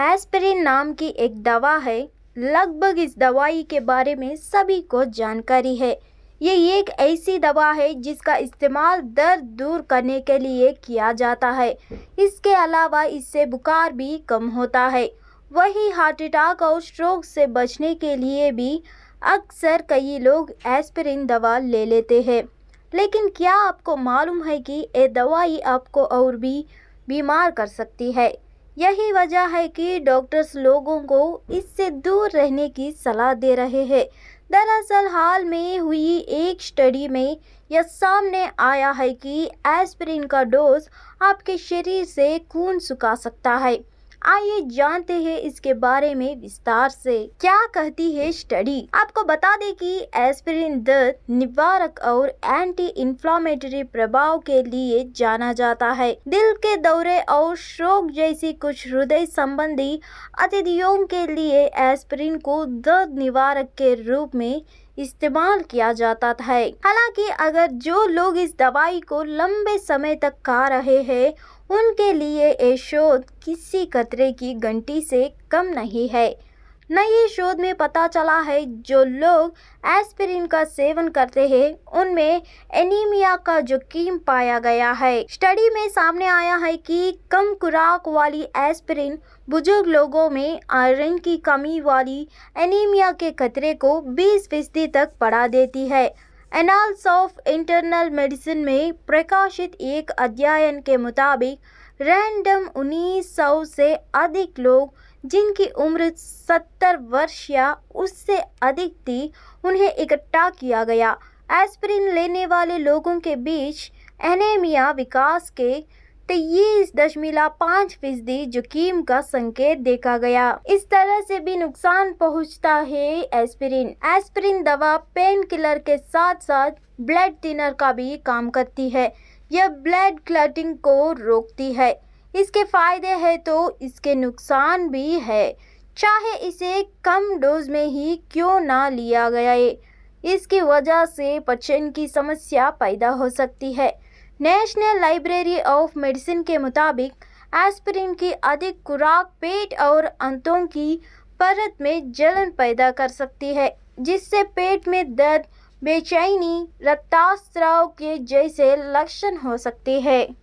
aspirin नाम की एक दवा है लगभग इस दवाई के बारे में सभी को जानकारी है ये एक ऐसी दवा है जिसका इस्तेमाल दर्द दूर करने के लिए किया जाता है इसके अलावा इससे बुखार भी कम होता है वही हार्ट अटैक और स्ट्रोक से बचने के लिए भी अक्सर कई लोग एस्पिरिन दवा ले लेते हैं लेकिन क्या आपको मालूम है कि ये दवाई आपको और भी बीमार कर सकती है यही वजह है कि डॉक्टर्स लोगों को इससे दूर रहने की सलाह दे रहे हैं दरअसल हाल में हुई एक स्टडी में यह सामने आया है कि एस्पिरिन का डोज आपके शरीर से खून सुखा सकता है आइए जानते हैं इसके बारे में विस्तार से क्या कहती है स्टडी आपको बता दें कि एस्पिरिन दर्द निवारक और एंटी इंफ्लामेटरी प्रभाव के लिए जाना जाता है दिल के दौरे और शोक जैसी कुछ हृदय संबंधी अतिथियों के लिए एस्पिरिन को दर्द निवारक के रूप में इस्तेमाल किया जाता है हालांकि अगर जो लोग इस दवाई को लंबे समय तक खा रहे हैं उनके लिए ये शोध किसी खतरे की घंटी से कम नहीं है नए शोध में पता चला है जो लोग एस्पिरिन का सेवन करते हैं उनमें एनीमिया का जोखिम पाया गया है स्टडी में सामने आया है कि कम खुराक वाली एस्पिरिन बुजुर्ग लोगों में आयरन की कमी वाली एनीमिया के खतरे को 20 फीसदी तक बढ़ा देती है एनाल्स ऑफ इंटरनल मेडिसिन में प्रकाशित एक अध्ययन के मुताबिक रैंडम 1900 से अधिक लोग जिनकी उम्र सत्तर वर्ष या उससे अधिक थी उन्हें इकट्ठा किया गया एस्प्रिन लेने वाले लोगों के बीच एनेमिया विकास के तेईस दशमलव पाँच फीसदी जोखिम का संकेत देखा गया इस तरह से भी नुकसान पहुंचता है एस्पिरिन एस्पिरिन दवा पेन किलर के साथ साथ ब्लड थिनर का भी काम करती है यह ब्लड क्लटिंग को रोकती है इसके फ़ायदे हैं तो इसके नुकसान भी है चाहे इसे कम डोज में ही क्यों ना लिया गया है इसकी वजह से पचन की समस्या पैदा हो सकती है नेशनल लाइब्रेरी ऑफ मेडिसिन के मुताबिक एस्पिरिन की अधिक खुराक पेट और अंतों की परत में जलन पैदा कर सकती है जिससे पेट में दर्द बेचैनी रक्तास्त्राव के जैसे लक्षण हो सकते हैं